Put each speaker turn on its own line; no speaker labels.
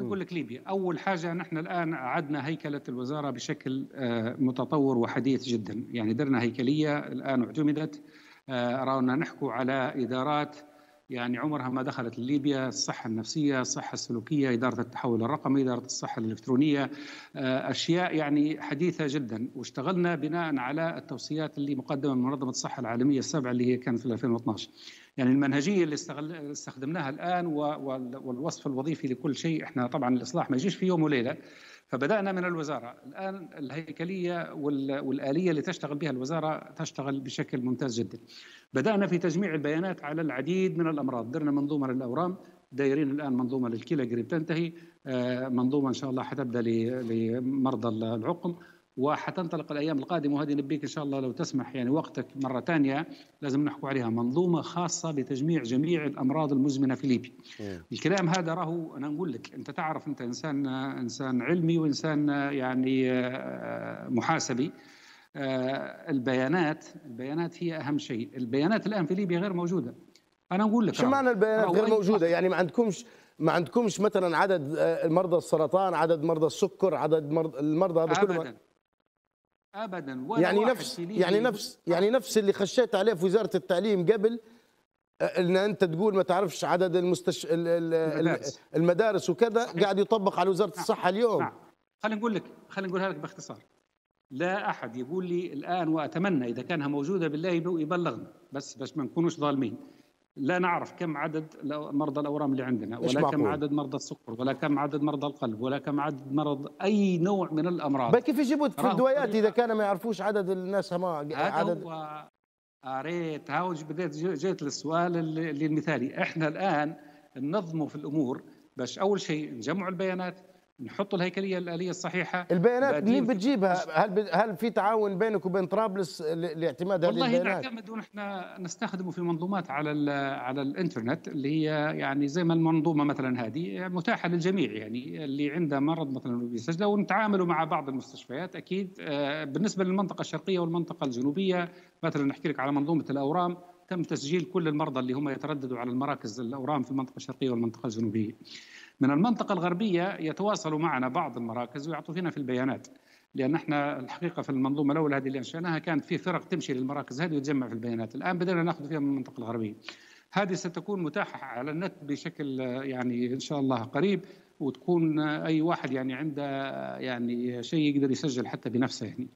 أقول لك ليبيا أول حاجة نحن الآن أعدنا هيكلة الوزارة بشكل آه، متطور وحديث جدا يعني درنا هيكلية الآن اعتمدت آه، رأونا نحكو على إدارات يعني عمرها ما دخلت ليبيا الصحة النفسية الصحة السلوكية إدارة التحول الرقمي إدارة الصحة الإلكترونية آه، أشياء يعني حديثة جدا واشتغلنا بناء على التوصيات اللي مقدمة من منظمة الصحة العالمية السبعة اللي هي كانت في 2012 يعني المنهجية اللي استخدمناها الآن والوصف الوظيفي لكل شيء احنا طبعا الإصلاح ما يجيش في يوم وليلة فبدأنا من الوزارة الآن الهيكلية والآلية اللي تشتغل بها الوزارة تشتغل بشكل ممتاز جدا بدأنا في تجميع البيانات على العديد من الأمراض درنا منظومة للأورام دايرين الان منظومه للكلى قريب تنتهي آه، منظومه ان شاء الله حتبدا لمرضى العقم وحتنطلق الايام القادمه وهذه نبيك ان شاء الله لو تسمح يعني وقتك مره ثانيه لازم نحكوا عليها منظومه خاصه لتجميع جميع الامراض المزمنه في ليبيا. نعم. الكلام هذا راهو انا نقول لك انت تعرف انت انسان انسان علمي وانسان يعني آه، محاسبي. آه، البيانات البيانات هي اهم شيء، البيانات الان في ليبيا غير موجوده.
انا نقول لك شو معنى البيانات غير موجوده؟ يعني ما عندكمش ما عندكمش مثلا عدد آه، مرضى السرطان عدد مرضى السكر عدد المرضى هذا كله ابدا ولا يعني نفس يعني نفس يعني نفس اللي خشيت عليه في وزاره التعليم قبل ان انت تقول ما تعرفش عدد المستش... المدارس, المدارس وكذا صحيح. قاعد يطبق على وزاره نعم. الصحه اليوم نعم.
خلينا نقول لك خلينا نقولها لك باختصار لا احد يقول لي الان واتمنى اذا كانها موجوده بالله يبلغنا بس باش ما نكونوش ظالمين لا نعرف كم عدد مرضى الاورام اللي عندنا ولا معقول. كم عدد مرضى السكر ولا كم عدد مرضى القلب ولا كم عدد مرض اي نوع من الامراض بل كيف
يجيبوا في الدويات اذا كان ما يعرفوش عدد الناس هما عدد
هو قريت آه، هاوج بديت جيت للسؤال اللي المثالي احنا الان ننظموا في الامور باش اول شيء نجمعوا البيانات نحط الهيكليه الاليه الصحيحه البيانات منين
بتجيبها؟ هل ب... هل في تعاون بينك وبين طرابلس لاعتماد هذه البيانات؟ والله
نعتمد ونحن نستخدمه في منظومات على ال... على الانترنت اللي هي يعني زي ما المنظومه مثلا هذه متاحه للجميع يعني اللي عنده مرض مثلا بيسجله ونتعاملوا مع بعض المستشفيات اكيد آه، بالنسبه للمنطقه الشرقيه والمنطقه الجنوبيه مثلا نحكي لك على منظومه الاورام تم تسجيل كل المرضى اللي هم يترددوا على المراكز الاورام في المنطقه الشرقيه والمنطقه الجنوبيه. من المنطقة الغربية يتواصلوا معنا بعض المراكز ويعطوا فينا في البيانات لان احنا الحقيقه في المنظومه الاولى هذه اللي انشاناها كانت في فرق تمشي للمراكز هذه وتجمع في البيانات الان بدانا ناخذ فيها من المنطقه الغربيه هذه ستكون متاحه على النت بشكل يعني ان شاء الله قريب وتكون اي واحد يعني عنده يعني شيء يقدر يسجل حتى بنفسه يعني